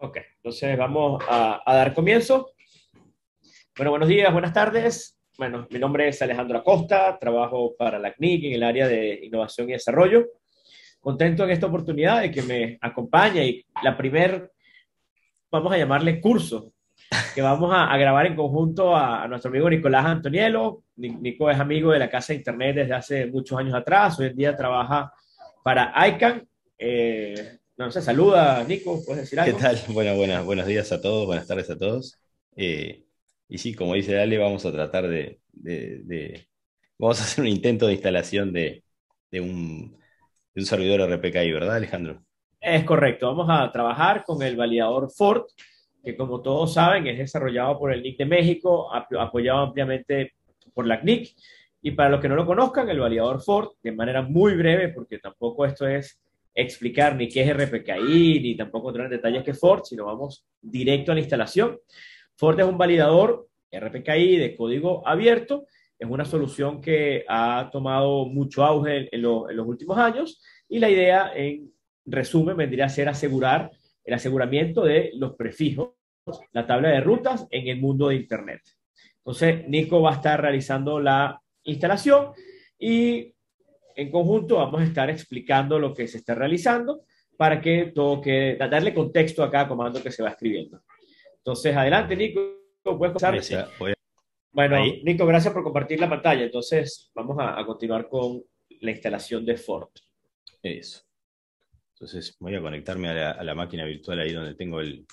Ok, entonces vamos a, dar comienzo. Bueno, buenos días, buenas tardes. Bueno, mi nombre es Alejandro Acosta, trabajo para la CNIC en el área de innovación y desarrollo. Contento en esta oportunidad de que me acompañe y la primer, vamos a llamarle curso, que vamos a, grabar en conjunto a, nuestro amigo Nicolás Antonielo, Nico es amigo de la Casa de Internet desde hace muchos años atrás, hoy en día trabaja para ICANN. Eh, no sé, saluda, Nico, ¿puedes decir algo? ¿Qué tal? Bueno, buenas, buenos días a todos, buenas tardes a todos. Eh, y sí, como dice Dale, vamos a tratar de, Vamos a hacer un intento de instalación de, de un, servidor RPKI, ¿verdad, Alejandro? Es correcto, vamos a trabajar con el validador Ford, que como todos saben es desarrollado por el NIC de México, apoyado ampliamente por la CNIC. Y para los que no lo conozcan, el validador Ford, de manera muy breve, porque tampoco esto es explicar ni qué es RPKI, ni tampoco entrar en detalles que Ford, sino vamos directo a la instalación. Ford es un validador RPKI de código abierto, es una solución que ha tomado mucho auge en, en los últimos años y la idea, en resumen, vendría a ser asegurar el aseguramiento de los prefijos, la tabla de rutas en el mundo de Internet. Entonces, Nico va a estar realizando la instalación y en conjunto vamos a estar explicando lo que se está realizando para que todo que darle contexto a cada comando que se va escribiendo. Entonces, adelante, Nico, puedes Bueno, Nico, gracias por compartir la pantalla. Entonces, vamos a, continuar con la instalación de Ford. Eso. Entonces voy a conectarme a la, máquina virtual ahí donde tengo el,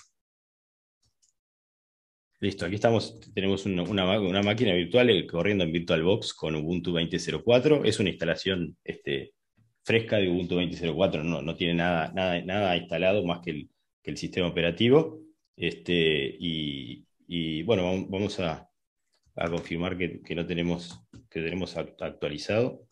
Listo, aquí estamos, tenemos una, máquina virtual eh, corriendo en VirtualBox con Ubuntu 20.04. Es una instalación este, fresca de Ubuntu 20.04, no, no tiene nada, nada, nada instalado más que el, sistema operativo. Este, y, bueno, vamos a, confirmar que, que, no tenemos, que tenemos actualizado.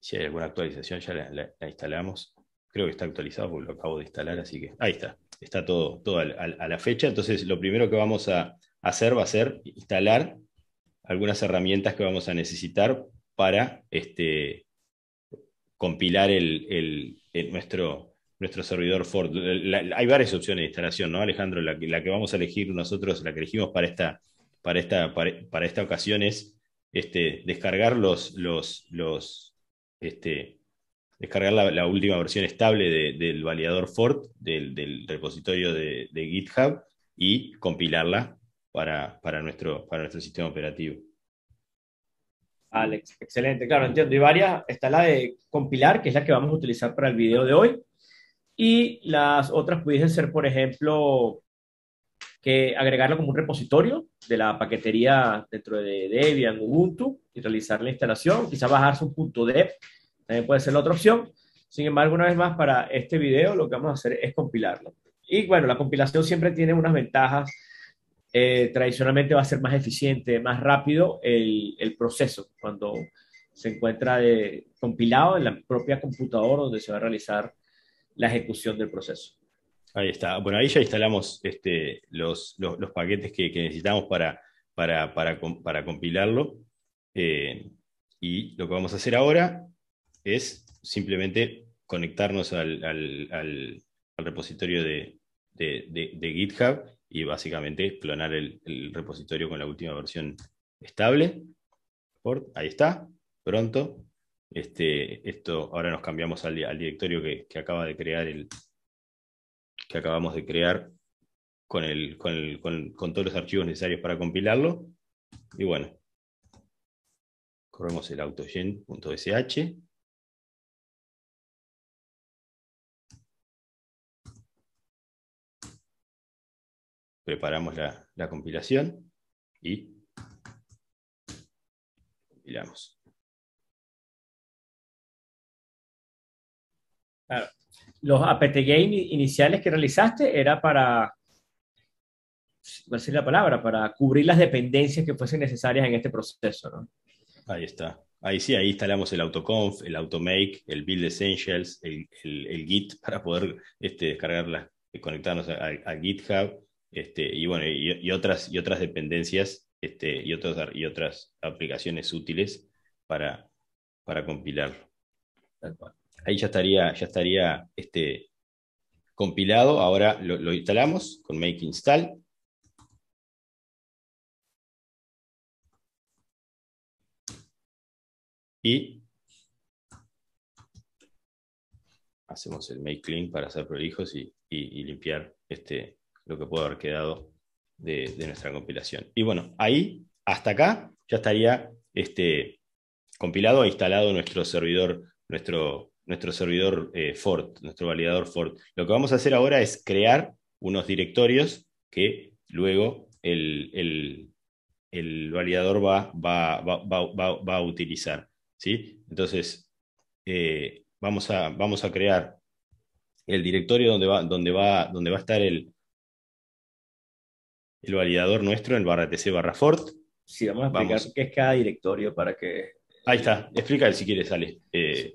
Si hay alguna actualización, ya la instalamos creo que está actualizado porque lo acabo de instalar, así que ahí está, está todo, todo a, la fecha. Entonces, lo primero que vamos a hacer va a ser instalar algunas herramientas que vamos a necesitar para este, compilar el, nuestro, nuestro servidor Ford. hay varias opciones de instalación, ¿no, Alejandro? La, que vamos a elegir nosotros, la que elegimos para esta, para esta, esta ocasión es este, descargar los, los, los este, descargar la, última versión estable del validador Ford, del, repositorio de, GitHub, y compilarla para, nuestro, para nuestro sistema operativo. Alex, excelente, claro, entiendo. Y varias, está la de compilar, que es la que vamos a utilizar para el video de hoy. Y las otras pudiesen ser, por ejemplo, que agregarlo como un repositorio de la paquetería dentro de Debian, Ubuntu, y realizar la instalación, quizás bajarse un punto de... También puede ser la otra opción. Sin embargo, una vez más, para este video lo que vamos a hacer es compilarlo. Y bueno, la compilación siempre tiene unas ventajas. Eh, tradicionalmente va a ser más eficiente, más rápido el, proceso cuando se encuentra eh, compilado en la propia computadora donde se va a realizar la ejecución del proceso. Ahí está. Bueno, ahí ya instalamos este, los, paquetes que, necesitamos para, para, compilarlo. Eh, y lo que vamos a hacer ahora es simplemente conectarnos al, repositorio de, GitHub y básicamente clonar el, repositorio con la última versión estable. Ahí está, pronto. Este, esto, ahora nos cambiamos al, directorio que, acaba de crear el que acabamos de crear con, con todos los archivos necesarios para compilarlo. Y bueno, corremos el autogen.sh preparamos la, compilación y compilamos. Los apt game iniciales que realizaste era para, a decir la palabra, para cubrir las dependencias que fuesen necesarias en este proceso, Ahí está. Ahí sí, ahí instalamos el autoconf, el automake, el build essentials, el, git para poder este, y eh, conectarnos a GitHub este, y bueno, y, otras, y otras dependencias este, y, y otras aplicaciones útiles para, para Ahí ya estaría, ya estaría este, compilado. Ahora lo, instalamos con make install. Y hacemos el make clean para hacer prolijos y limpiar este, lo que puede haber quedado de, nuestra compilación. Y bueno, ahí, hasta acá, ya estaría este, compilado e instalado nuestro servidor, nuestro, nuestro servidor eh, Fort, nuestro validador Fort. Lo que vamos a hacer ahora es crear unos directorios que luego el, validador va, va, a utilizar. ¿sí? Entonces, eh, vamos, a, vamos a crear el directorio donde va, donde va, donde va a estar el, el validador nuestro, en barra etc, barra fort. Sí, vamos a explicar qué es cada directorio para que... Ahí está, explica si quieres, Ale. Eh,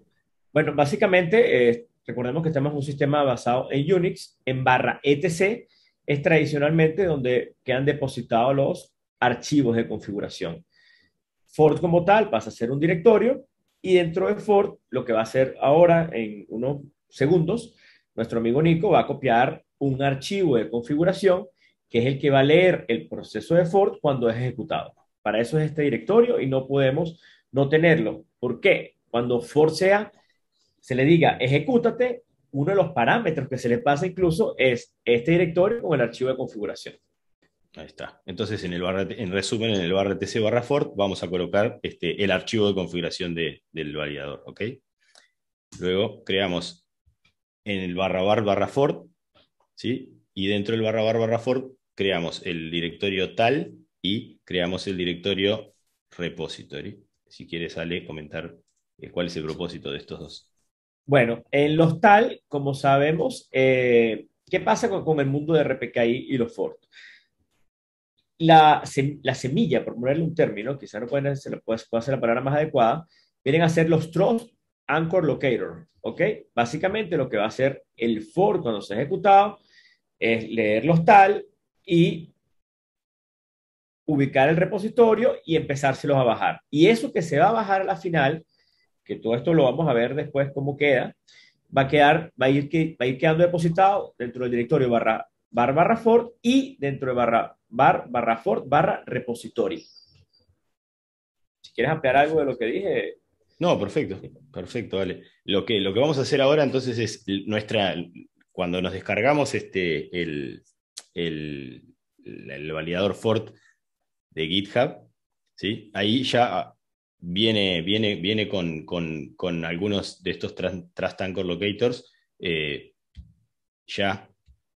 bueno, básicamente, eh, recordemos que estamos en un sistema basado en Unix, en barra etc, es tradicionalmente donde quedan depositados los archivos de configuración. Fort como tal pasa a ser un directorio y dentro de fort, lo que va a hacer ahora en unos segundos, nuestro amigo Nico va a copiar un archivo de configuración que es el que va a leer el proceso de Ford cuando es ejecutado. Para eso es este directorio y no podemos no tenerlo. ¿Por qué? Cuando Ford sea, se le diga ejecútate, uno de los parámetros que se le pasa incluso es este directorio o el archivo de configuración. Ahí está. Entonces, en, el en resumen, en el bar TC barra Ford vamos a colocar este, el archivo de configuración del variador. ¿ok? Luego creamos en el barra bar barra Ford, ¿sí? Y dentro del barra barra Ford creamos el directorio tal y creamos el directorio repository. Si quieres, Ale, comentar eh, cuál es el propósito de estos dos. Bueno, en los tal, como sabemos, eh, ¿qué pasa con, el mundo de RPKI y los for La, semilla, por ponerle un término, quizás no pueden ser la palabra más adecuada, vienen a ser los Trust Anchor Locator, ¿ok? Básicamente lo que va a hacer el for cuando se ha ejecutado es leer los tal, y ubicar el repositorio y empezárselos a bajar. Y eso que se va a bajar a la final, que todo esto lo vamos a ver después cómo queda, va a quedar, va a ir, va ir quedando depositado dentro del directorio barra bar barra Ford y dentro de barra bar barra Ford barra repository. Si quieres ampliar algo de lo que dije. No, perfecto, perfecto, vale. Lo que, lo que vamos a hacer ahora entonces es nuestra, cuando nos descargamos este, el, el, el validador Ford de GitHub, ¿sí? ahí ya ah, viene, viene, viene con, con, algunos de estos Trust Locators eh, ya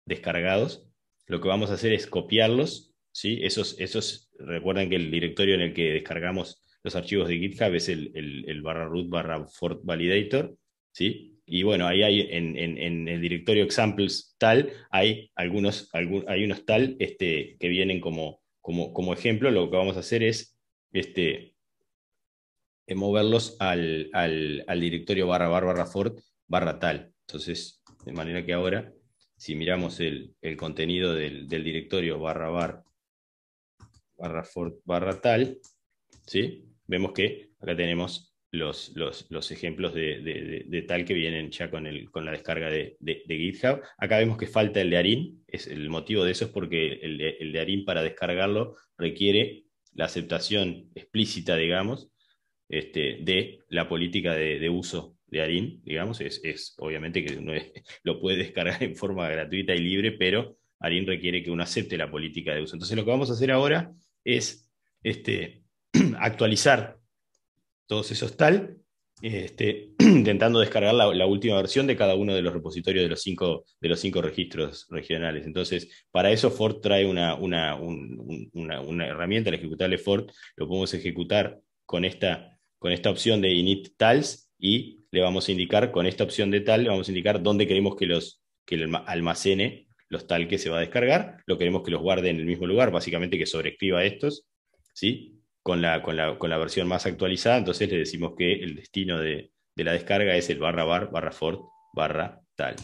descargados. Lo que vamos a hacer es copiarlos. ¿sí? Esos, esos, recuerden que el directorio en el que descargamos los archivos de GitHub es el, el, barra root barra Ford Validator. ¿sí? y bueno, ahí hay en, el directorio examples tal, hay algunos, hay unos tal este, que vienen como, como, ejemplo. Lo que vamos a hacer es este, eh, moverlos al, directorio barra barra barra fort barra tal. Entonces, de manera que ahora, si miramos el, contenido del, directorio barra barra fort barra tal, ¿sí? vemos que acá tenemos los, ejemplos de, tal que vienen ya con, el, con la descarga de, GitHub. Acá vemos que falta el de Arin. Es, el motivo de eso es porque el, de Arin para descargarlo requiere la aceptación explícita, digamos, este, de la política de, uso de Arin, digamos, es, obviamente que uno lo puede descargar en forma gratuita y libre, pero Arin requiere que uno acepte la política de uso. Entonces lo que vamos a hacer ahora es este, actualizar todos esos tal, este, intentando descargar la, última versión de cada uno de los repositorios de los cinco, de los cinco registros regionales. Entonces, para eso Ford trae una, herramienta, el ejecutable Ford, lo podemos ejecutar con esta, con esta opción de init tals y le vamos a indicar, con esta opción de tal, le vamos a indicar dónde queremos que los que almacene los tal que se va a descargar, lo queremos que los guarde en el mismo lugar, básicamente que sobreescriba estos, ¿sí? con la, versión más actualizada, entonces le decimos que el destino de, la descarga es el barra barra fort, barra tal.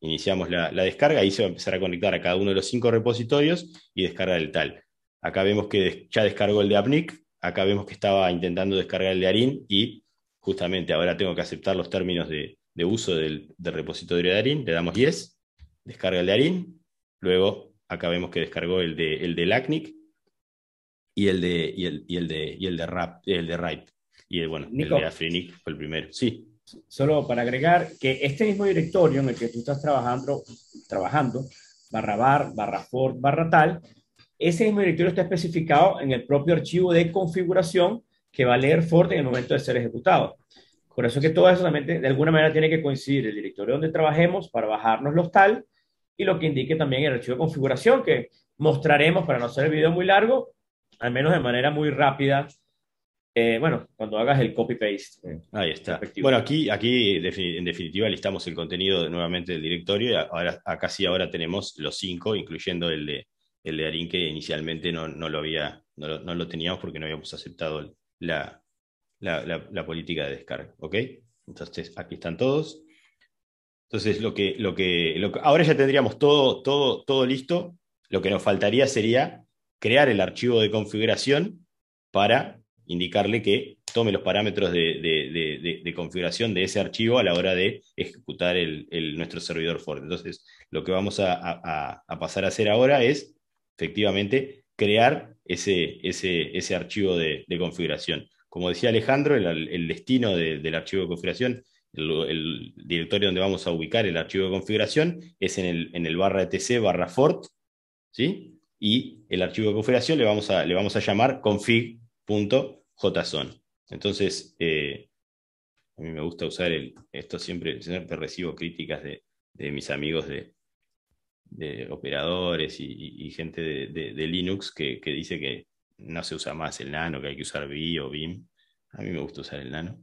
Iniciamos la, descarga y se va a empezar a conectar a cada uno de los cinco repositorios y descarga el tal. Acá vemos que ya descargó el de APNIC, acá vemos que estaba intentando descargar el de Arin y justamente ahora tengo que aceptar los términos de, uso del, repositorio de Arin, le damos yes, descarga el de Arin, luego acá vemos que descargó el de, el de LACNIC, y el de, y el, y el de, y el de rap, el de Y bueno, el de Afrinic fue el primero. Sí. Solo para agregar que este mismo directorio en el que tú estás trabajando, trabajando barra bar, barra fort, barra tal, ese mismo directorio está especificado en el propio archivo de configuración que va a leer fort en el momento de ser ejecutado. Por eso es que todo eso también de alguna manera tiene que coincidir el directorio donde trabajemos para bajarnos los tal y lo que indique también el archivo de configuración que mostraremos para no hacer el video muy largo al menos de manera muy rápida, eh, bueno, cuando hagas el copy-paste. Eh, ahí está. Bueno, aquí, aquí en definitiva listamos el contenido nuevamente del directorio y ahora, casi ahora tenemos los cinco, incluyendo el de, el de Arin que inicialmente no, lo había, no teníamos porque no habíamos aceptado la, la, política de descarga. ¿Ok? Entonces, aquí están todos. Entonces, lo que, lo que, ahora ya tendríamos todo, todo, todo listo. Lo que nos faltaría sería crear el archivo de configuración para indicarle que tome los parámetros de, configuración de ese archivo a la hora de ejecutar nuestro servidor Ford. Entonces, lo que vamos a, pasar a hacer ahora es, efectivamente, crear ese, archivo de, configuración. Como decía Alejandro, el, destino del archivo de configuración el, directorio donde vamos a ubicar el archivo de configuración es en el, en el barra etc barra fort, ¿sí? y el archivo de configuración le vamos a, le vamos a llamar config.json. Entonces, eh, a mí me gusta usar el, esto siempre, siempre recibo críticas de, de mis amigos de, de operadores y, gente de, de Linux que, que, dice que no se usa más el nano, que hay que usar BI o BIM. A mí me gusta usar el nano.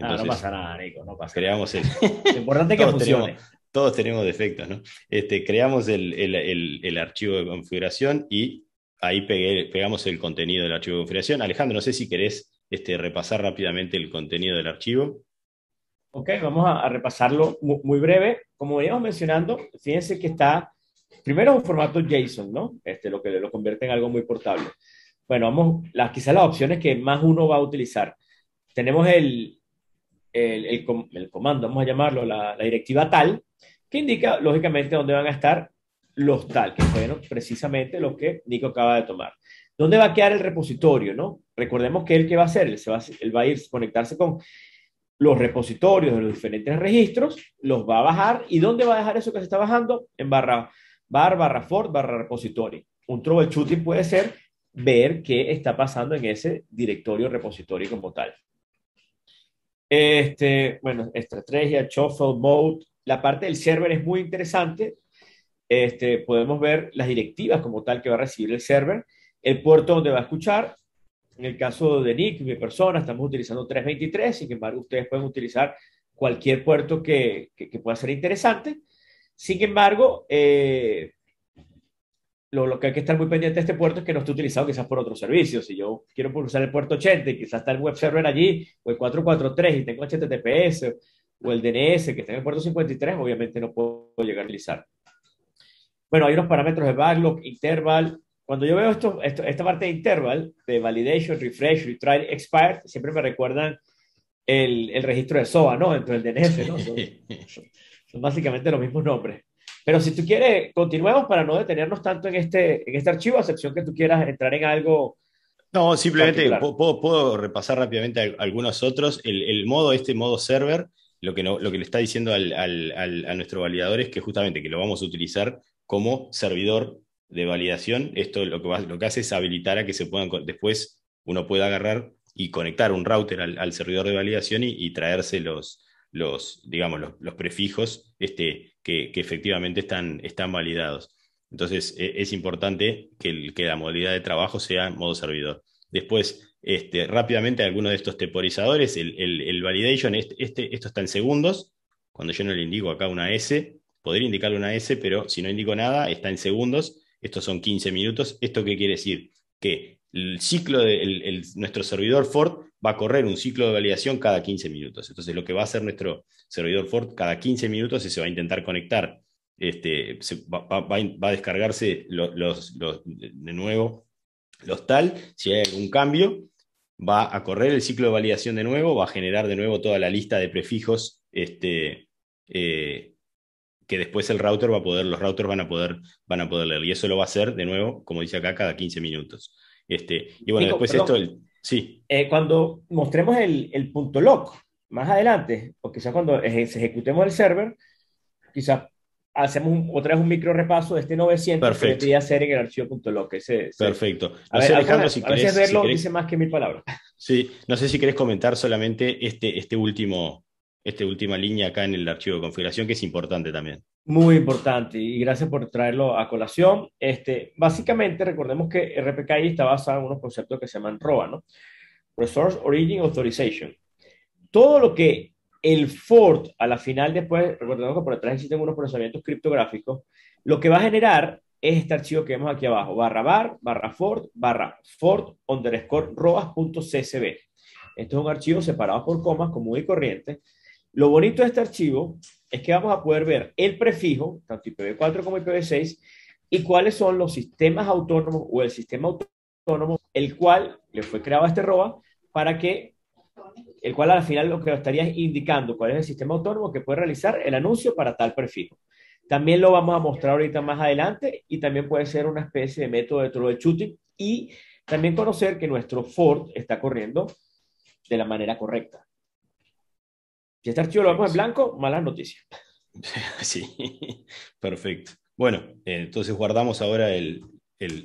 Ah, no, pasa nada, Nico, Creamos el... Lo importante es que funcione. Tenemos, todos tenemos defectos, ¿no? Este, creamos el, archivo de configuración y ahí pegamos el contenido del archivo de configuración. Alejandro, no sé si querés este, repasar rápidamente el contenido del archivo. Ok, vamos a, repasarlo muy, breve. Como veníamos mencionando, fíjense que está, primero un formato JSON, ¿no? Este, lo que lo convierte en algo muy portable. Bueno, vamos, quizás las opciones que más uno va a utilizar. Tenemos el, el, comando, vamos a llamarlo, la, directiva tal, que indica lógicamente dónde van a estar los tal, que fueron precisamente los que Nico acaba de tomar. ¿Dónde va a quedar el repositorio? ¿no? Recordemos que él que va a hacer, él, se va, a, él a ir a conectarse con los repositorios de los diferentes registros, los va a bajar y ¿dónde va a dejar eso que se está bajando? En barra barra for, barra repositorio. Un troubleshooting puede ser ver qué está pasando en ese directorio repositorio como tal. Este, bueno, estrategia, shuffle, mode. La parte del server es muy interesante. Este, podemos ver las directivas como tal que va a recibir el server, el puerto donde va a escuchar. En el caso de Nick, mi persona, estamos utilizando 323, sin embargo, ustedes pueden utilizar cualquier puerto que, que pueda ser interesante. Sin embargo, eh, lo, lo, que hay que estar muy pendiente de este puerto es que no esté utilizado quizás por otros servicios. Si yo quiero usar el puerto 80 y quizás está el web server allí, o el 443 y tengo HTTPS, o el DNS que está en el puerto 53, obviamente no puedo llegar a utilizar. Bueno, hay unos parámetros de backlog, interval. Cuando yo veo esto, esta parte de interval, de validation, refresh, retry, expire, siempre me recuerdan el, el registro de SOA, ¿no? Dentro del DNS, ¿no? son básicamente los mismos nombres. Pero si tú quieres, continuemos para no detenernos tanto en este, en este archivo, a excepción que tú quieras entrar en algo. No, simplemente puedo, repasar rápidamente algunos otros. El, modo, este modo server, lo que, lo que le está diciendo al, a nuestro validador es que justamente que lo vamos a utilizar como servidor de validación. Esto lo que, lo que hace es habilitar a que se puedan, después uno pueda agarrar y conectar un router al, servidor de validación y traerse los, los, digamos, los, prefijos este, que, efectivamente están, están validados. Entonces, e, es importante que, la modalidad de trabajo sea modo servidor. Después, este, rápidamente, alguno de estos temporizadores, el, validation, este, este, esto está en segundos. Cuando yo no le indico acá una S, podría indicarle una S, pero si no indico nada, está en segundos. Estos son 15 minutos. ¿Esto qué quiere decir? Que el ciclo de nuestro servidor Ford va a correr un ciclo de validación cada 15 minutos. Entonces, lo que va a hacer nuestro servidor Ford cada 15 minutos es se va a intentar conectar, este, va, a descargarse los, de nuevo los tal, si hay algún cambio, va a correr el ciclo de validación de nuevo, va a generar de nuevo toda la lista de prefijos este, eh, que después el router va a poder, los routers van a poder, van a poder leer. Y eso lo va a hacer de nuevo, como dice acá, cada 15 minutos. Este, y bueno, después esto, el, Sí. Eh, cuando mostremos el, el, punto lock más adelante, o quizás cuando ejecutemos el server, quizás hacemos otra vez un micro repaso de este 900 que debería hacer en el archivo punto Ese, Perfecto. A, si verlo dice más que mil palabras. Sí, no sé si querés comentar solamente este, este último esta última línea acá en el archivo de configuración, que es importante también. Muy importante y gracias por traerlo a colación. Este, básicamente, recordemos que RPKI está basado en unos conceptos que se llaman ROA, ¿no? Resource Origin Authorization. Todo lo que el Ford, a la final después, recordemos que por detrás existen unos procesamientos criptográficos, lo que va a generar es este archivo que vemos aquí abajo, barra bar, barra Ford, barra Ford underscore roas.csv. Esto es un archivo separado por comas común y corriente, lo bonito de este archivo es que vamos a poder ver el prefijo, tanto IPv4 como IPv6, y cuáles son los sistemas autónomos o el sistema autónomo, el cual le fue creado a este ROA para que, el cual al final lo que estaría indicando cuál es el sistema autónomo que puede realizar el anuncio para tal prefijo. También lo vamos a mostrar ahorita más adelante y también puede ser una especie de método de troubleshooting y también conocer que nuestro Ford está corriendo de la manera correcta. Si este archivo lo vemos en blanco, malas noticias. Sí, perfecto. Bueno, eh, entonces guardamos ahora el,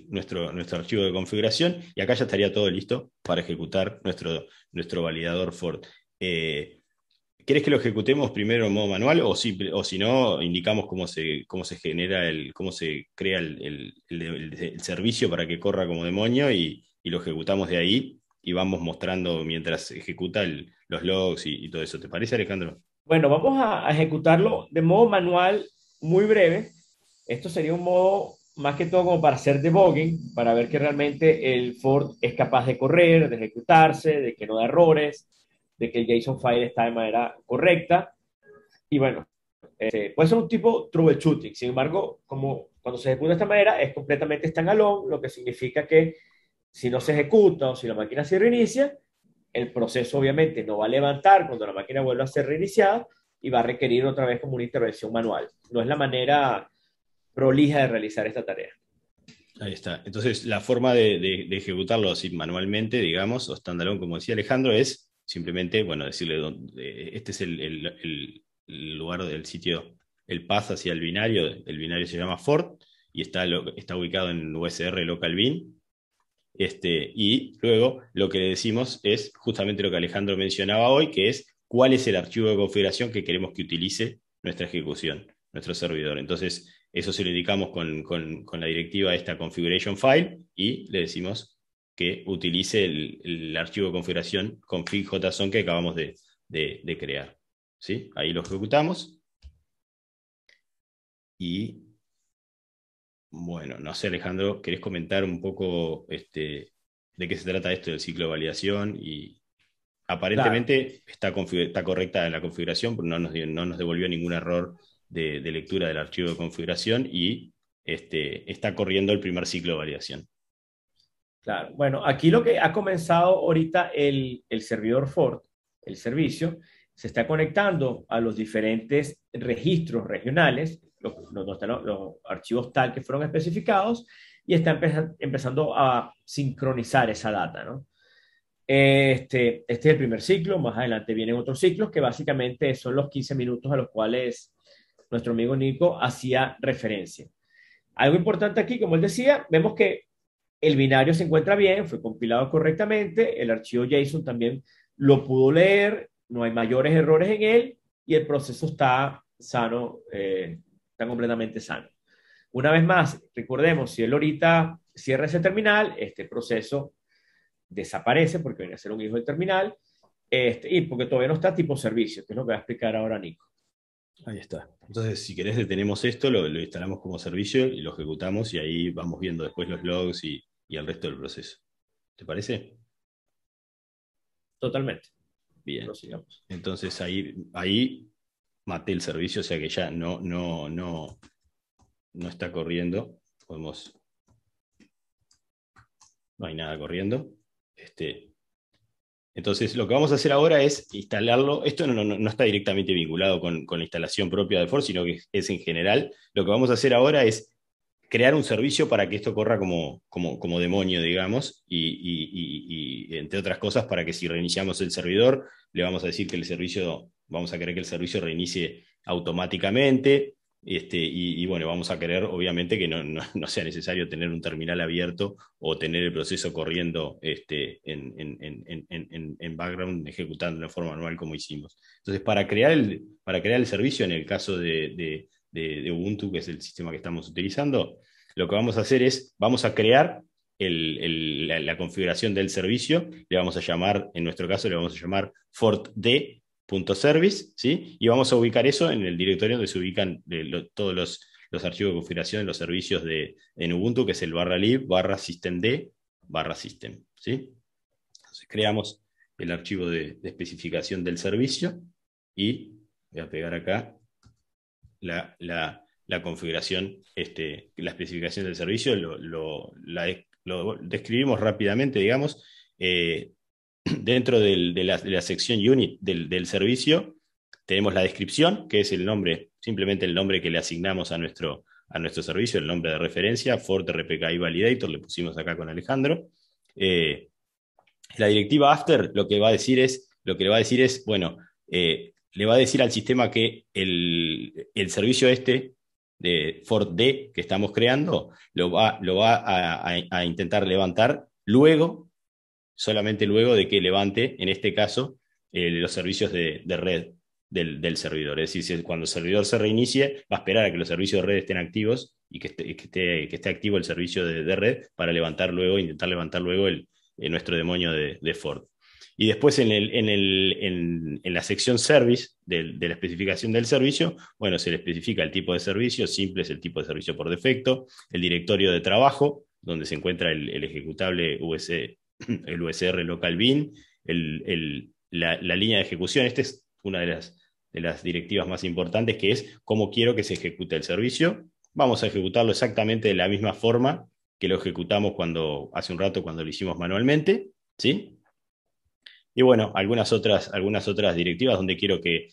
nuestro, nuestro archivo de configuración y acá ya estaría todo listo para ejecutar nuestro, nuestro validador Ford. Eh, ¿Quieres que lo ejecutemos primero en modo manual o si, o si no, indicamos cómo se, cómo se genera, el, cómo se crea el, servicio para que corra como demonio y, y lo ejecutamos de ahí y vamos mostrando mientras ejecuta los logs y, todo eso. ¿Te parece, Alejandro? Bueno, vamos a, ejecutarlo de modo manual, muy breve. Esto sería un modo más que todo como para hacer debugging, para ver que realmente el Ford es capaz de correr, de ejecutarse, de que no da errores, de que el JSON file está de manera correcta. Y bueno, este, puede ser un tipo troubleshooting. Sin embargo, como cuando se ejecuta de esta manera, es completamente standalone, lo que significa que si no se ejecuta o si la máquina se reinicia, el proceso obviamente no va a levantar cuando la máquina vuelva a ser reiniciada y va a requerir otra vez como una intervención manual. No es la manera prolija de realizar esta tarea. Ahí está. Entonces, la forma de, ejecutarlo así manualmente, digamos, o estándarón, como decía Alejandro, es simplemente, bueno, decirle, dónde, eh, este es el, lugar del sitio, el path hacia el binario, el binario se llama Ford y está, está ubicado en USR local bin, este, y luego lo que le decimos es justamente lo que Alejandro mencionaba hoy, que es cuál es el archivo de configuración que queremos que utilice nuestra ejecución, nuestro servidor. Entonces, eso se lo indicamos con, la directiva esta configuration file y le decimos que utilice el, archivo de configuración config.json que acabamos de, de crear. ¿Sí? Ahí lo ejecutamos y bueno, no sé, Alejandro, ¿querés comentar un poco este, de qué se trata esto del ciclo de validación? Y aparentemente está, está, correcta la configuración, porque no nos, devolvió ningún error de, lectura del archivo de configuración y este, está corriendo el primer ciclo de validación. Claro, bueno, aquí lo que ha comenzado ahorita el, el servidor Ford, el servicio, se está conectando a los diferentes registros regionales los, archivos tal que fueron especificados y está empezando, a sincronizar esa data, Este, este es el primer ciclo, más adelante vienen otros ciclos que básicamente son los 15 minutos a los cuales nuestro amigo Nico hacía referencia. Algo importante aquí, como él decía, vemos que el binario se encuentra bien, fue compilado correctamente, el archivo JSON también lo pudo leer, no hay mayores errores en él y el proceso está sano eh, Está completamente sano. Una vez más, recordemos, si él ahorita cierra ese terminal, este proceso desaparece porque viene a ser un hijo del terminal este, y porque todavía no está tipo servicio, que es lo que va a explicar ahora Nico. Ahí está. Entonces, si querés, detenemos esto, lo, instalamos como servicio y lo ejecutamos y ahí vamos viendo después los logs y, el resto del proceso. ¿Te parece? Totalmente. Bien. Entonces ahí, ahí mate el servicio, o sea que ya no, no, no, no está corriendo. Podemos. No hay nada corriendo. Este, entonces, lo que vamos a hacer ahora es instalarlo. Esto no, está directamente vinculado con, la instalación propia de Ford, sino que es, en general. Lo que vamos a hacer ahora es crear un servicio para que esto corra como, como, demonio, digamos, y, entre otras cosas, para que si reiniciamos el servidor, le vamos a decir que el servicio, vamos a querer que el servicio reinicie automáticamente, este, y, bueno, vamos a querer, obviamente, que no, sea necesario tener un terminal abierto o tener el proceso corriendo este, en, en, background, ejecutando de forma manual como hicimos. Entonces, para crear el, para crear el servicio, en el caso de de, Ubuntu, que es el sistema que estamos utilizando, lo que vamos a hacer es, vamos a crear la, configuración del servicio, le vamos a llamar, en nuestro caso le vamos a llamar fortd.service, ¿sí? Y vamos a ubicar eso en el directorio donde se ubican todos los, archivos de configuración, de los servicios de, en Ubuntu, que es el barra lib, barra systemd, barra system, ¿sí? Entonces creamos el archivo de, de especificación del servicio y voy a pegar acá la, configuración, este, la especificación del servicio, lo, describimos rápidamente, digamos, eh, dentro de, la, sección unit del, servicio, tenemos la descripción, que es el nombre, simplemente el nombre que le asignamos a nuestro, a nuestro servicio, el nombre de referencia, Ford RPKI Validator, le pusimos acá con Alejandro. Eh, la directiva after lo que va a decir es, lo que le va a decir es, bueno, eh, le va a decir al sistema que el, servicio este de Ford D que estamos creando lo va, lo va a, intentar levantar luego, solamente luego de que levante, en este caso, eh, los servicios de, red del, servidor. Es decir, cuando el servidor se reinicie, va a esperar a que los servicios de red estén activos y que esté, que esté, activo el servicio de, red para levantar luego, intentar levantar luego el, eh, nuestro demonio de, de Ford. Y después en, en, la sección service, de, la especificación del servicio, bueno, se le especifica el tipo de servicio, simple es el tipo de servicio por defecto, el directorio de trabajo, donde se encuentra el, ejecutable US, el USR local bin, la, línea de ejecución, esta es una de las, de las directivas más importantes, que es cómo quiero que se ejecute el servicio. Vamos a ejecutarlo exactamente de la misma forma que lo ejecutamos cuando, hace un rato cuando lo hicimos manualmente, ¿sí? Y bueno, algunas otras, algunas otras directivas donde quiero que,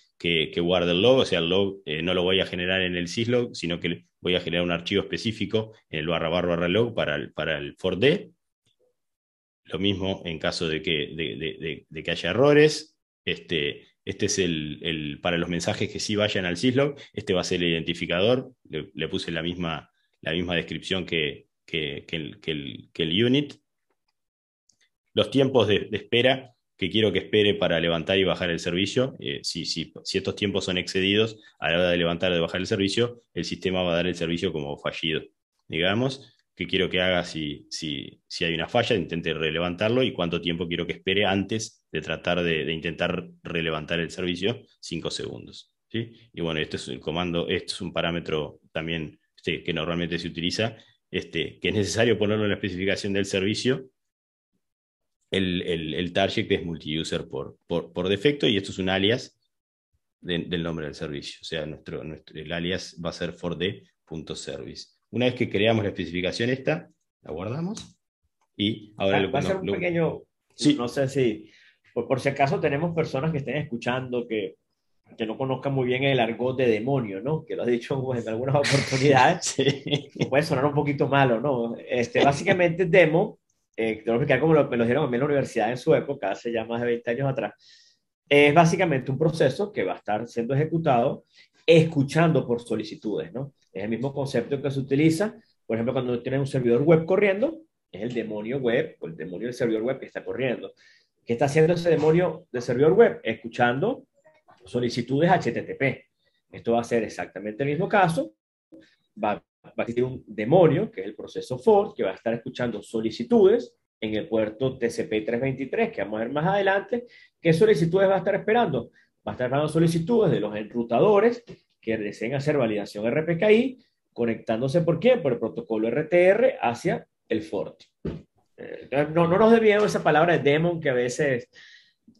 guarde el log, o sea, el log eh, no lo voy a generar en el syslog, sino que voy a generar un archivo específico en el barra barra, log para el, para el d. Lo mismo en caso de que, de, que haya errores. Este, este es el, para los mensajes que sí vayan al syslog, este va a ser el identificador. Le, puse la misma, la misma descripción que, que, el, unit. Los tiempos de espera que quiero que espere para levantar y bajar el servicio. Eh, si, estos tiempos son excedidos, a la hora de levantar o de bajar el servicio, el sistema va a dar el servicio como fallido. Digamos, que quiero que haga si, si, si hay una falla, intente relevantarlo y cuánto tiempo quiero que espere antes de tratar de, intentar relevantar el servicio, Cinco segundos. ¿sí? Y bueno, este es el comando, esto es un parámetro también este, que normalmente se utiliza, este, que es necesario ponerlo en la especificación del servicio el, el, el target es multiuser por, por, por defecto y esto es un alias del nombre del servicio. O sea, nuestro, nuestro el alias va a ser ford.service. Una vez que creamos la especificación esta, la guardamos y ahora va, lo, a ser un pequeño, no sé si, por, si acaso tenemos personas que estén escuchando que, que no conozcan muy bien el argot de demonio, ¿no? Que lo has dicho en algunas oportunidades. Puede sonar un poquito malo, ¿no? Este, básicamente demo eh, que explicar cómo me lo dijeron en la universidad en su época, hace ya más de 20 años atrás, es básicamente un proceso que va a estar siendo ejecutado escuchando por solicitudes, ¿no? Es el mismo concepto que se utiliza, por ejemplo, cuando tienes un servidor web corriendo, es el demonio web o el demonio del servidor web que está corriendo. ¿Qué está haciendo ese demonio del servidor web? Escuchando solicitudes HTTP. Esto va a ser exactamente el mismo caso, va va a existir un demonio, que es el proceso Ford, que va a estar escuchando solicitudes en el puerto TCP-323, que vamos a ver más adelante. ¿Qué solicitudes va a estar esperando? Va a estar esperando solicitudes de los enrutadores que deseen hacer validación RPKI, conectándose por quién? Por el protocolo RTR hacia el Ford. Eh, no, no nos dé esa palabra de demon que a veces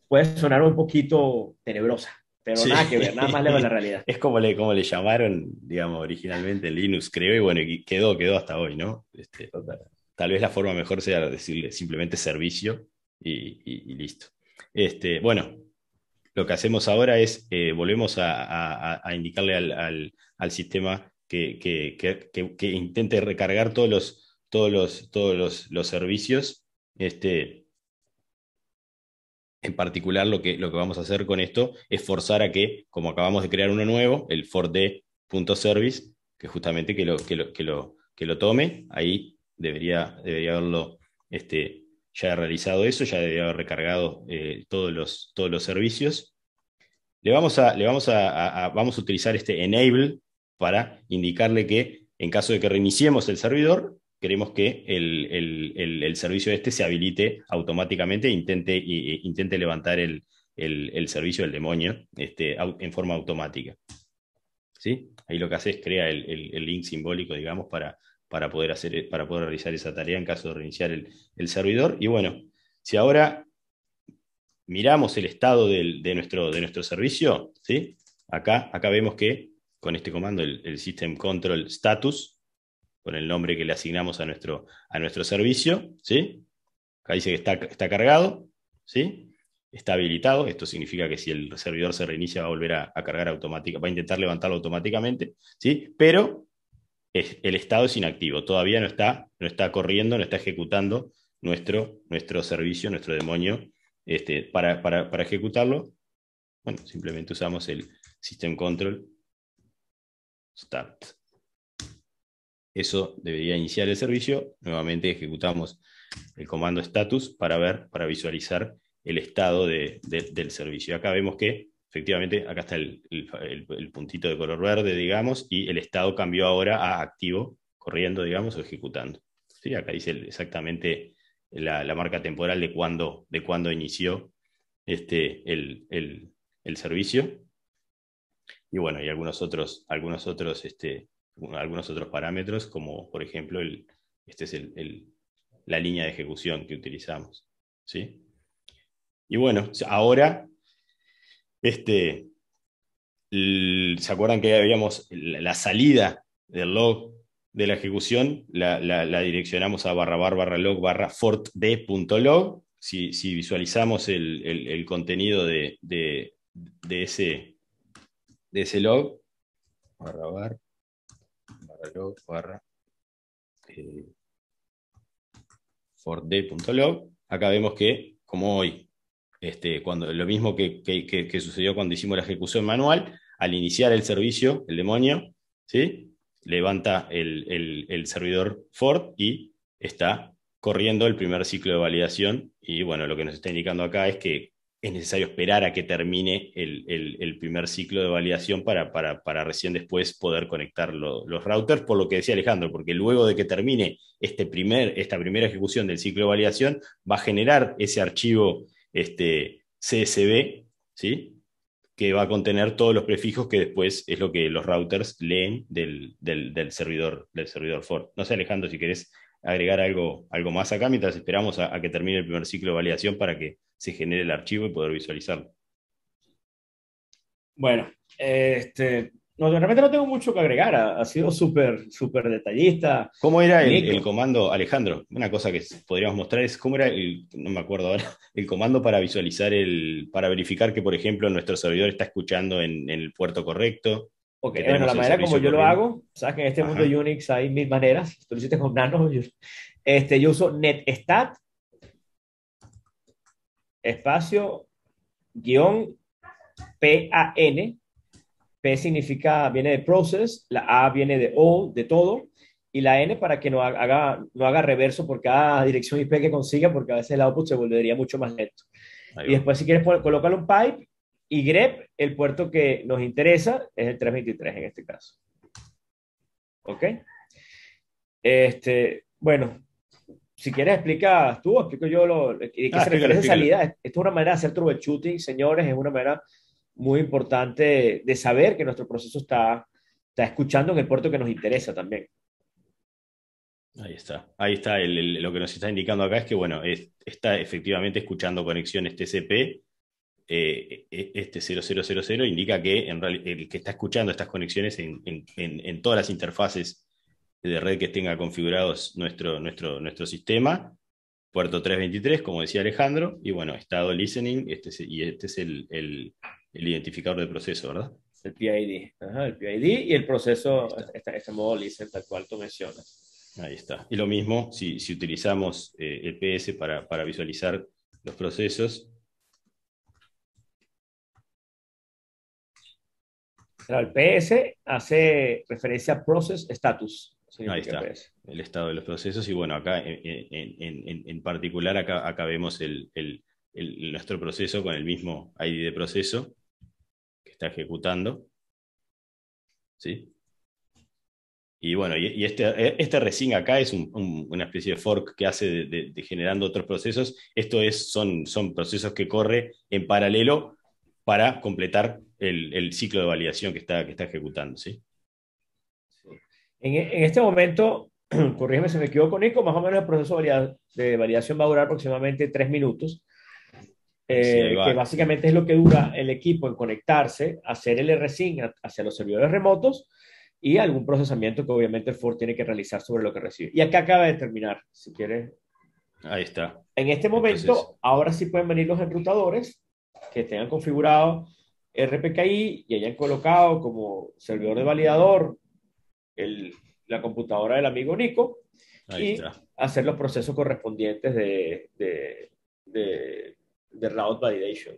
puede sonar un poquito tenebrosa. Pero nada más la realidad. Es como le, le llamaron, digamos, originalmente Linux, creo, y bueno, quedó, quedó hasta hoy, ¿no? Este, tal vez la forma mejor sea decirle simplemente servicio y, listo. Este, bueno, lo que hacemos ahora es eh, volvemos a, indicarle al, sistema que, intente recargar todos los, todos los, todos los servicios. Este, en particular, lo que, lo que vamos a hacer con esto es forzar a que, como acabamos de crear uno nuevo, el ford.service, que justamente que lo, que lo, que lo, que lo tome, ahí debería, debería haberlo este, ya realizado eso, ya debería haber recargado eh, todos, los, todos los servicios. Le vamos a, le vamos vamos a utilizar este enable para indicarle que en caso de que reiniciemos el servidor, queremos que el, el, el, servicio este se habilite automáticamente e intente, e, intente levantar el, servicio del demonio este, en forma automática. ¿Sí? Ahí lo que hace es crear el, link simbólico, digamos, para, poder hacer, para poder realizar esa tarea en caso de reiniciar el servidor. Y bueno, si ahora miramos el estado de, nuestro, de, nuestro, servicio, ¿sí? acá, acá, vemos que con este comando, el, el system control status, con el nombre que le asignamos a nuestro, a nuestro servicio, ¿sí? Acá dice que está, está cargado, ¿sí? Está habilitado, esto significa que si el servidor se reinicia va a volver a, cargar automáticamente, va a intentar levantarlo automáticamente, ¿sí? Pero el estado es inactivo, todavía no está, no está corriendo, no está ejecutando nuestro, nuestro servicio, nuestro demonio, este, para, ejecutarlo. Bueno, simplemente usamos el system control start. Eso debería iniciar el servicio. Nuevamente ejecutamos el comando status para ver, para visualizar el estado de, del servicio. Acá vemos que efectivamente acá está el, el, puntito de color verde, digamos, y el estado cambió ahora a activo, corriendo, digamos, o ejecutando. ¿Sí? Acá dice exactamente la, marca temporal de cuándo de cuando inició este, el, el, servicio. Y bueno, y algunos otros, algunos otros este, algunos otros parámetros, como por ejemplo, Esta este es la línea de ejecución que utilizamos. Y bueno, ahora, este, ¿se acuerdan que habíamos la, salida del log de la ejecución? La, direccionamos a barra barra log barra fortd.log. Si, si visualizamos el, contenido de, ese, de ese log, barra eh, log Acá vemos que, como hoy, este, cuando, lo mismo que, que, sucedió cuando hicimos la ejecución manual, al iniciar el servicio, el demonio, ¿sí? levanta el, el servidor Ford y está corriendo el primer ciclo de validación. Y bueno, lo que nos está indicando acá es que es necesario esperar a que termine el, primer ciclo de validación para, recién después poder conectar los routers, por lo que decía Alejandro, porque luego de que termine este primer, esta primera ejecución del ciclo de validación, va a generar ese archivo este, CSV, ¿sí? que va a contener todos los prefijos que después es lo que los routers leen del, servidor, del servidor Ford. No sé, Alejandro, si querés agregar algo, algo más acá mientras esperamos a, que termine el primer ciclo de validación para que se genere el archivo y poder visualizarlo. Bueno, este, no, realmente no tengo mucho que agregar, ha, sido súper, super detallista. ¿Cómo era el, comando, Alejandro? Una cosa que podríamos mostrar es cómo era, el, no me acuerdo ahora, el comando para visualizar, el, para verificar que, por ejemplo, nuestro servidor está escuchando en el puerto correcto. Ok, bueno, la manera como yo lo hago, sabes que en este mundo de Unix hay mil maneras, tú lo hiciste con Nano, yo, este, yo uso netstat, espacio, guión, P-A-N, P significa, viene de process, la A viene de O, de todo, y la N para que no haga, no haga reverso por cada dirección IP que consiga, porque a veces el output se volvería mucho más lento. Y después si quieres colocarle un pipe y grep, el puerto que nos interesa es el 323 en este caso. ¿Ok? Este, bueno, si quieres explicar tú, explico yo lo qué ah, se Esto es una manera de hacer troubleshooting, señores, es una manera muy importante de saber que nuestro proceso está, está escuchando en el puerto que nos interesa también. Ahí está, ahí está. lo que nos está indicando acá es que, bueno, está efectivamente escuchando conexiones TCP eh, e, este 0000 indica que el que está escuchando estas conexiones en, todas las interfaces de red que tenga configurados nuestro, nuestro, nuestro sistema, puerto 323, como decía Alejandro, y bueno, estado listening, este y este es el, identificador de proceso, ¿verdad? El PID, el PID y el proceso, este, este, modo listen tal cual tú mencionas. Ahí está. Y lo mismo, si, utilizamos el eh, e PS para, para visualizar los procesos, el PS hace referencia a Process Status. Ahí está, el estado de los procesos. Y bueno, acá eh, eh, en, particular, acá, vemos el, nuestro proceso con el mismo ID de proceso que está ejecutando. ¿Sí? Y bueno, y, este, eh, este acá es una especie de fork que hace de, generando otros procesos. Esto es, son, son procesos que corre en paralelo para completar el, ciclo de validación que está, que está ejecutando. ¿sí? En, este momento, corrígeme si me equivoco, Nico, más o menos el proceso de validación va a durar aproximadamente tres minutos. Eh, que básicamente es lo que dura el equipo en conectarse, hacer el rsync hacia los servidores remotos y algún procesamiento que obviamente Ford tiene que realizar sobre lo que recibe. Y acá acaba de terminar, si quieres. Ahí está. En este momento, ahora sí pueden venir los enrutadores que tengan configurado RPKI y hayan colocado como servidor de validador la computadora del amigo Nico y hacer los procesos correspondientes de, de, de, route validation.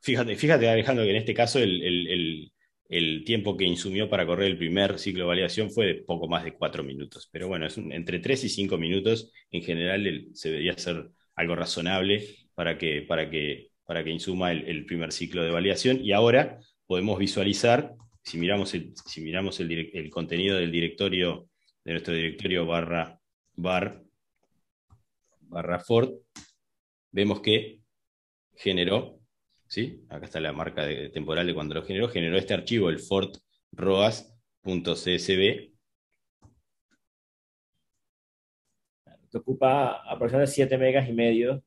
Fíjate, fíjate, Alejandro, que en este caso el, el, el, tiempo que insumió para correr el primer ciclo de validación fue de poco más de cuatro minutos. Pero bueno, es entre tres y cinco minutos en general se debería hacer algo razonable para que, para que para que insuma el, primer ciclo de validación. Y ahora podemos visualizar, si miramos el, si miramos el, contenido del directorio, de nuestro directorio barra barra Ford, vemos que generó, ¿sí? acá está la marca temporal de cuando lo generó, generó este archivo, el ford-roas.csv, te ocupa aproximadamente 7 megas y medio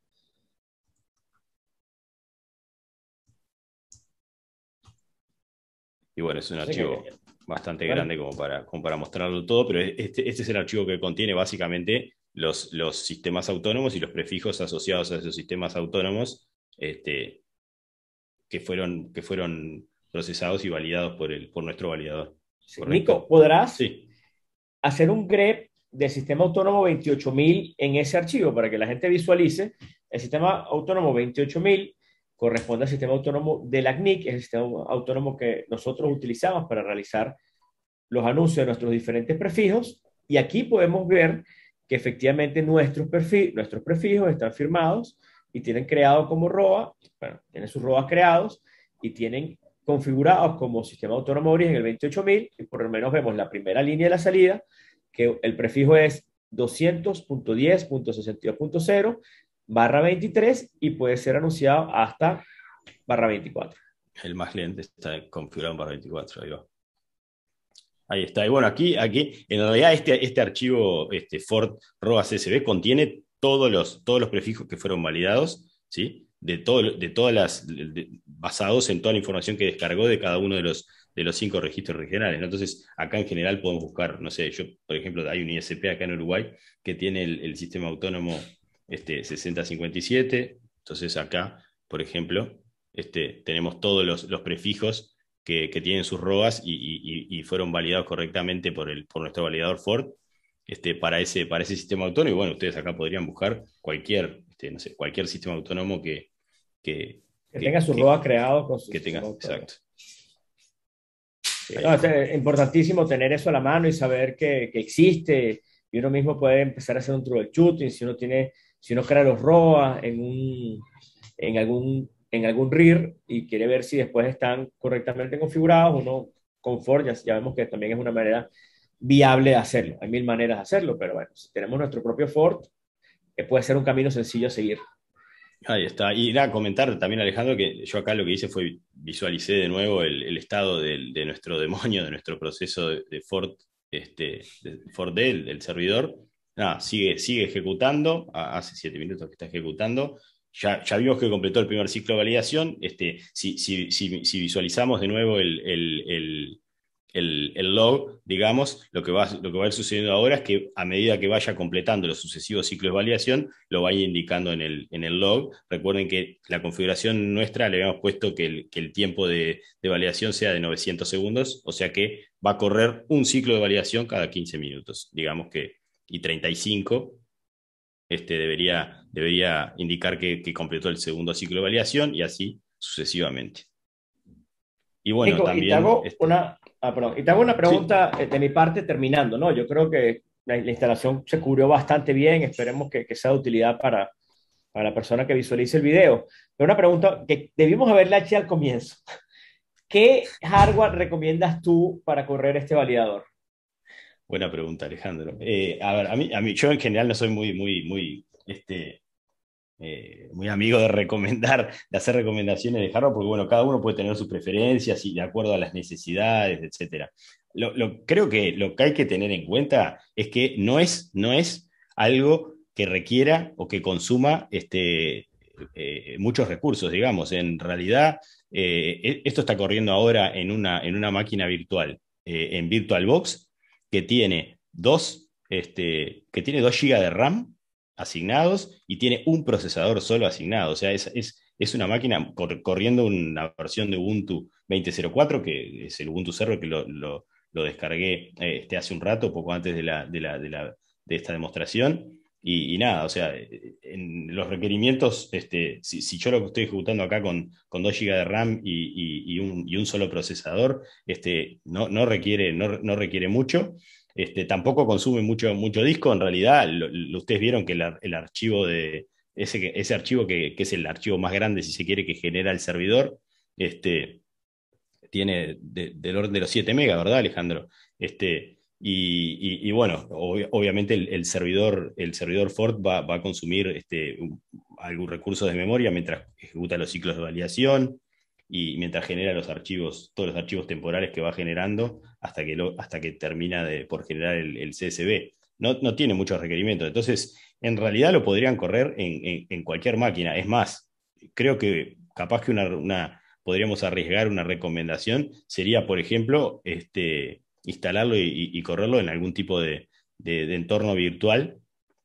Y bueno, es un archivo bastante grande como para, para mostrarlo todo, pero este, este es el archivo que contiene básicamente los, los sistemas autónomos y los prefijos asociados a esos sistemas autónomos este, que, fueron, que fueron procesados y validados por, el, por nuestro validador. Nico, ¿podrás hacer un grep del sistema autónomo 28000 en ese archivo para que la gente visualice el sistema autónomo 28000 corresponde al sistema autónomo de la que es el sistema autónomo que nosotros utilizamos para realizar los anuncios de nuestros diferentes prefijos. Y aquí podemos ver que efectivamente nuestros, nuestros prefijos están firmados y tienen creado como ROA, bueno, tienen sus ROAs creados y tienen configurados como sistema autónomo de origen el 28000 y por lo menos vemos la primera línea de la salida, que el prefijo es 200.10.62.0 barra 23 y puede ser anunciado hasta barra 24. El más lento está configurado en barra 24, ahí va. Ahí está. Y bueno, aquí, aquí en realidad este, este archivo, este Ford CSV, contiene todos los, todos los prefijos que fueron validados, ¿sí? De, todo, de todas las, basados en toda la información que descargó de cada uno de los, de los cinco registros regionales. Entonces, acá en general podemos buscar, no sé, yo, por ejemplo, hay un ISP acá en Uruguay que tiene el sistema autónomo este, 6057. Entonces acá, por ejemplo, este, tenemos todos los, prefijos que, tienen sus ROAS y, fueron validados correctamente por, el, por nuestro validador Ford este, para, ese, para ese sistema autónomo. Y bueno, ustedes acá podrían buscar cualquier, este, no sé, cualquier sistema autónomo que... Que, tenga sus robas creados con Que tenga, exacto. Eh, importantísimo tener eso a la mano y saber que, que, existe. Y uno mismo puede empezar a hacer un troubleshooting si uno tiene si uno crea los ROAs en, en, algún, en algún RIR y quiere ver si después están correctamente configurados, o no, con Ford ya vemos que también es una manera viable de hacerlo. Hay mil maneras de hacerlo, pero bueno, si tenemos nuestro propio Ford, eh, puede ser un camino sencillo a seguir. Ahí está. Y nada, comentar también, Alejandro, que yo acá lo que hice fue visualicé de nuevo el, estado de nuestro demonio, de nuestro proceso de, fort Ford, este, Ford Dell, el servidor, sigue, sigue ejecutando, hace siete minutos que está ejecutando. Ya, vimos que completó el primer ciclo de validación. Este, si, visualizamos de nuevo el, log, digamos, lo que, va, a ir sucediendo ahora es que a medida que vaya completando los sucesivos ciclos de validación, lo vaya indicando en el, log. Recuerden que la configuración nuestra le habíamos puesto que el, tiempo de, de, validación sea de 900 segundos, o sea que va a correr un ciclo de validación cada 15 minutos. Digamos que y 35. Este debería, debería indicar que, completó el segundo ciclo de validación y así sucesivamente. Y bueno, también. Este, ah, y te, hago una, y pregunta eh, de mi parte terminando, ¿no? Yo creo que la, instalación se cubrió bastante bien, esperemos que, sea de utilidad para, para la persona que visualice el video. Pero una pregunta que debimos haberla hecho al comienzo. ¿Qué hardware recomiendas tú para correr este validador? Buena pregunta, Alejandro. Eh, a ver, mí, yo en general no soy muy, muy, muy, este, eh, muy amigo de recomendar, de hacer recomendaciones de Harvard, porque bueno, cada uno puede tener sus preferencias y de acuerdo a las necesidades, etc. Lo, creo que lo que hay que tener en cuenta es que no es, no es algo que requiera o que consuma este, eh, muchos recursos, digamos. En realidad, e, esto está corriendo ahora en una, en una máquina virtual, en VirtualBox, que tiene dos, este, que tiene 2 GB de RAM asignados y tiene un procesador solo asignado. O sea, es, es, es una máquina corriendo una versión de Ubuntu 20.04, que es el Ubuntu Server que lo, lo, descargué eh, este, hace un rato, poco antes de, la, de, la, de, la, de esta demostración. Y, nada, o sea, eh, en los requerimientos, este, si, yo lo estoy ejecutando acá con, con 2 GB de RAM y, un, solo procesador, este, no, no, requiere, no, requiere mucho. Este, tampoco consume mucho, mucho disco. En realidad, ustedes vieron que el, archivo de. Ese, ese archivo que, es el archivo más grande, si se quiere, que genera el servidor, este, tiene del orden de los 7 MB ¿verdad, Alejandro? Este, y, bueno, obviamente el, servidor, el servidor Ford va, a consumir este, algún recurso de memoria mientras ejecuta los ciclos de validación y mientras genera los archivos, todos los archivos temporales que va generando hasta que, hasta que termina de, por generar el, CSV. No, no, tiene muchos requerimientos. Entonces, en realidad lo podrían correr en, cualquier máquina. Es más, creo que capaz que una, una podríamos arriesgar una recomendación. Sería, por ejemplo, este, instalarlo y, correrlo en algún tipo de, entorno virtual,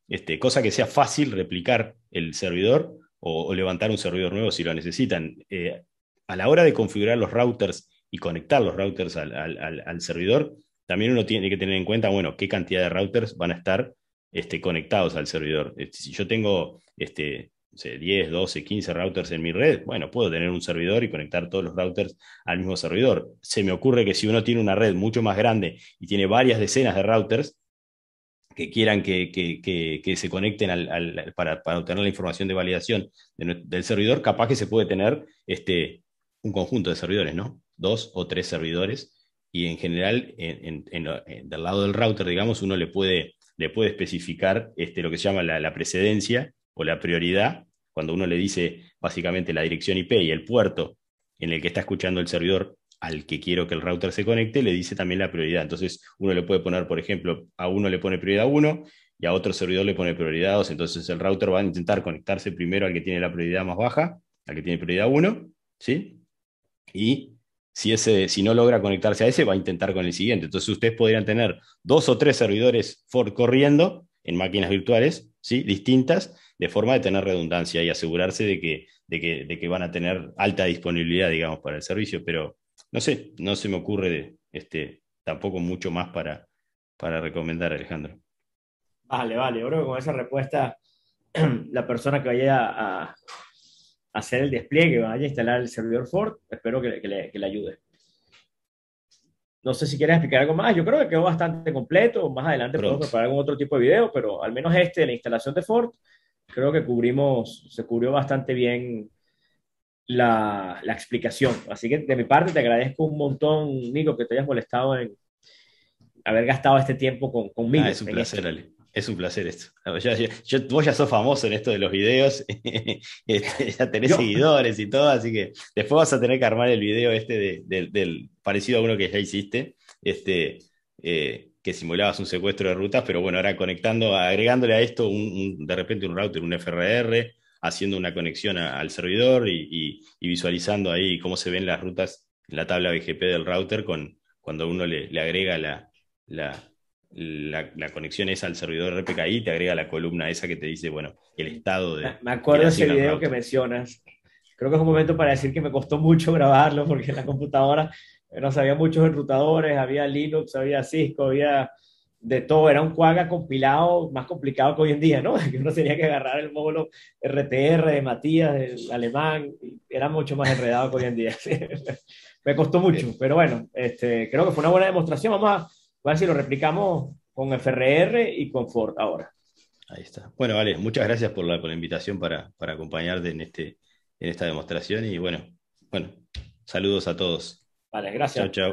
este, cosa que sea fácil replicar el servidor o, levantar un servidor nuevo si lo necesitan. Eh, a la hora de configurar los routers y conectar los routers al, servidor, también uno tiene que tener en cuenta, bueno, qué cantidad de routers van a estar este, conectados al servidor. Este, si yo tengo este, 10, 12, 15 routers en mi red, bueno, puedo tener un servidor y conectar todos los routers al mismo servidor. Se me ocurre que si uno tiene una red mucho más grande y tiene varias decenas de routers que quieran que, que, se conecten para, obtener la información de validación del servidor, capaz que se puede tener este, un conjunto de servidores, ¿no? Dos o tres servidores. Y en general, en, eh, del lado del router, digamos, uno le puede, le puede especificar este, lo que se llama la precedencia o la prioridad, cuando uno le dice básicamente la dirección IP y el puerto en el que está escuchando el servidor al que quiero que el router se conecte, le dice también la prioridad. Entonces, uno le puede poner, por ejemplo, a uno le pone prioridad 1 y a otro servidor le pone prioridad 2. Entonces, el router va a intentar conectarse primero al que tiene la prioridad más baja, al que tiene prioridad 1, ¿sí? Y si, ese, si no logra conectarse a ese, va a intentar con el siguiente. Entonces, ustedes podrían tener dos o tres servidores for corriendo en máquinas virtuales, ¿sí? Distintas, de forma de tener redundancia y asegurarse de que, de que, de que van a tener alta disponibilidad, digamos, para el servicio. Pero no sé, no se me ocurre este, tampoco mucho más para, para recomendar, Alejandro. Vale, vale, yo creo que con esa respuesta la persona que vaya a, hacer el despliegue, vaya a instalar el servidor Ford, espero que, que, le, ayude. No sé si quieres explicar algo más. Yo creo que quedó bastante completo. Más adelante podemos preparar algún otro tipo de video, pero al menos este, la instalación de Ford, creo que cubrimos, se cubrió bastante bien la, explicación. Así que de mi parte te agradezco un montón, Nico, que te hayas molestado en haber gastado este tiempo con, conmigo. Ah, es un placer, Ale. Es un placer esto. Yo, vos ya sos famoso en esto de los videos, este, ya tenés seguidores y todo, así que después vas a tener que armar el video este del parecido a uno que ya hiciste. Este, eh, que simulabas un secuestro de rutas, pero bueno, ahora conectando, agregándole a esto un, de repente un router, un FRR, haciendo una conexión al servidor y, visualizando ahí cómo se ven las rutas en la tabla BGP del router con, cuando uno le, agrega la, la, conexión esa al servidor RPKI, te agrega la columna esa que te dice, bueno, el estado de... Me acuerdo ese video que mencionas. Creo que es un momento para decir que me costó mucho grabarlo porque la computadora había muchos enrutadores, había Linux, había Cisco, había de todo, era un cuaga compilado más complicado que hoy en día, ¿no? Que uno tenía que agarrar el módulo RTR de Matías, el alemán, era mucho más enredado que hoy en día. Me costó mucho, pero bueno, este, creo que fue una buena demostración. Vamos a, ver si lo replicamos con FRR y con Ford ahora. Ahí está. Bueno, vale, muchas gracias por la, invitación para, para acompañarte en, este, en esta demostración y bueno, bueno, saludos a todos. Vale, gracias. Chao,